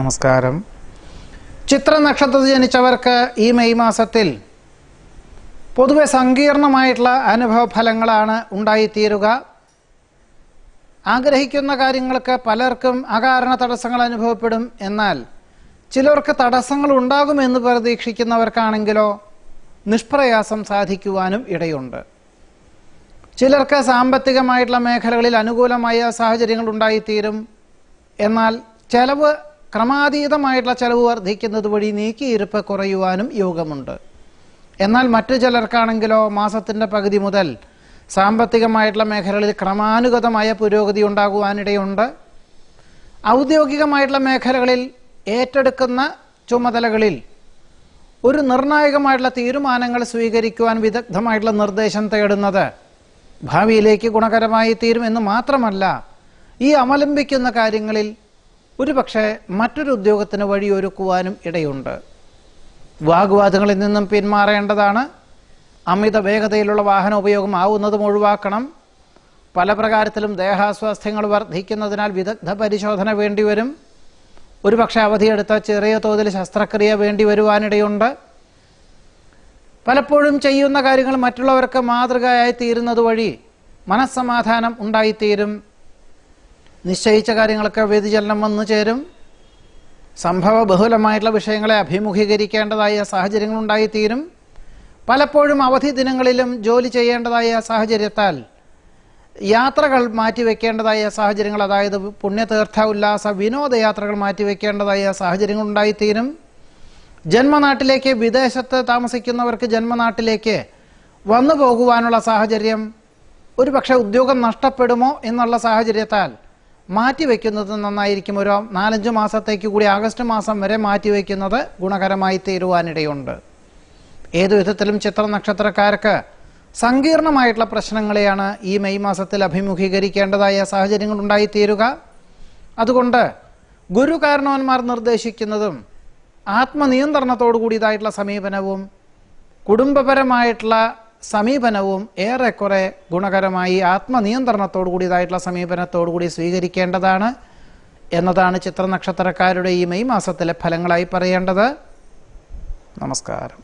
നമസ്കാരം ചിത്ര നക്ഷത്രത്തിൽ ജനിച്ചവർക്ക് ഈ മെയ് മാസത്തിൽ പൊതുവെ സങ്കീർണമായിട്ടുള്ള അനുഭവ ഫലങ്ങളാണ് ഉണ്ടായിത്തീരുക ആഗ്രഹിക്കുന്ന കാര്യങ്ങൾക്ക് പലർക്കും അകാരണ തടസ്സങ്ങൾ അനുഭവപ്പെടും എന്നാൽ ചിലർക്ക് തടസ്സങ്ങൾ ഉണ്ടാകുമെന്ന് പ്രതീക്ഷിക്കുന്നവർക്കാണെങ്കിലോ നിഷ്പ്രയാസം സാധിക്കുവാനും ഇടയുണ്ട് ചിലർക്ക് സാമ്പത്തികമായിട്ടുള്ള മേഖലകളിൽ അനുകൂലമായ സാഹചര്യങ്ങൾ ഉണ്ടായിത്തീരും എന്നാൽ ചെലവ് ക്രമാതീതമായിട്ടുള്ള ചെലവ് വർദ്ധിക്കുന്നത് വഴി നീക്കിയിരുപ്പ് കുറയുവാനും യോഗമുണ്ട് എന്നാൽ മറ്റു ചിലർക്കാണെങ്കിലോ മാസത്തിൻ്റെ പകുതി മുതൽ സാമ്പത്തികമായിട്ടുള്ള മേഖലകളിൽ ക്രമാനുഗതമായ പുരോഗതി ഉണ്ടാകുവാനിടയുണ്ട് ഔദ്യോഗികമായിട്ടുള്ള മേഖലകളിൽ ഏറ്റെടുക്കുന്ന ചുമതലകളിൽ ഒരു നിർണായകമായിട്ടുള്ള തീരുമാനങ്ങൾ സ്വീകരിക്കുവാൻ വിദഗ്ധമായിട്ടുള്ള നിർദ്ദേശം തേടുന്നത് ഭാവിയിലേക്ക് ഗുണകരമായി തീരുമെന്ന് മാത്രമല്ല ഈ അവലംബിക്കുന്ന കാര്യങ്ങളിൽ ഒരു പക്ഷേ മറ്റൊരു ഉദ്യോഗത്തിന് വഴിയൊരുക്കുവാനും ഇടയുണ്ട് വാഗ്വാദങ്ങളിൽ നിന്നും പിന്മാറേണ്ടതാണ് അമിത വേഗതയിലുള്ള വാഹന ഉപയോഗം ആവുന്നതും ഒഴിവാക്കണം പല പ്രകാരത്തിലും ദേഹാസ്വാസ്ഥ്യങ്ങൾ വർദ്ധിക്കുന്നതിനാൽ വിദഗ്ധ പരിശോധന വേണ്ടിവരും ഒരുപക്ഷെ അവധിയെടുത്ത ചെറിയ തോതിൽ ശസ്ത്രക്രിയ വേണ്ടി വരുവാനിടയുണ്ട് പലപ്പോഴും ചെയ്യുന്ന കാര്യങ്ങൾ മറ്റുള്ളവർക്ക് മാതൃകയായി തീരുന്നത് വഴി മനസ്സമാധാനം ഉണ്ടായിത്തീരും നിശ്ചയിച്ച കാര്യങ്ങളൊക്കെ വ്യതിചലനം വന്നു ചേരും സംഭവ ബഹുലമായിട്ടുള്ള വിഷയങ്ങളെ അഭിമുഖീകരിക്കേണ്ടതായ ഉണ്ടായിത്തീരും പലപ്പോഴും അവധി ദിനങ്ങളിലും ജോലി ചെയ്യേണ്ടതായ സാഹചര്യത്താൽ യാത്രകൾ മാറ്റിവെക്കേണ്ടതായ സാഹചര്യങ്ങൾ അതായത് പുണ്യതീർത്ഥ ഉല്ലാസ വിനോദയാത്രകൾ മാറ്റിവെക്കേണ്ടതായ ഉണ്ടായിത്തീരും ജന്മനാട്ടിലേക്ക് വിദേശത്ത് താമസിക്കുന്നവർക്ക് ജന്മനാട്ടിലേക്ക് വന്നു പോകുവാനുള്ള സാഹചര്യം ഒരുപക്ഷെ ഉദ്യോഗം നഷ്ടപ്പെടുമോ എന്നുള്ള സാഹചര്യത്താൽ മാറ്റി വയ്ക്കുന്നത് നന്നായിരിക്കും ഒരു നാലഞ്ച് മാസത്തേക്ക് കൂടി ആഗസ്റ്റ് മാസം വരെ മാറ്റി വയ്ക്കുന്നത് ഗുണകരമായി തീരുവാനിടയുണ്ട് ഏതു വിധത്തിലും ചിത്ര നക്ഷത്രക്കാർക്ക് സങ്കീർണമായിട്ടുള്ള പ്രശ്നങ്ങളെയാണ് ഈ മെയ് മാസത്തിൽ അഭിമുഖീകരിക്കേണ്ടതായ സാഹചര്യങ്ങൾ ഉണ്ടായിത്തീരുക അതുകൊണ്ട് ഗുരു കാരണവന്മാർ നിർദ്ദേശിക്കുന്നതും ആത്മനിയന്ത്രണത്തോടു കൂടിയതായിട്ടുള്ള സമീപനവും കുടുംബപരമായിട്ടുള്ള സമീപനവും ഏറെക്കുറെ ഗുണകരമായി ആത്മനിയന്ത്രണത്തോടു കൂടിയതായിട്ടുള്ള സമീപനത്തോടു കൂടി സ്വീകരിക്കേണ്ടതാണ് എന്നതാണ് ചിത്രനക്ഷത്രക്കാരുടെ ഈ മെയ് മാസത്തിലെ ഫലങ്ങളായി പറയേണ്ടത് നമസ്കാരം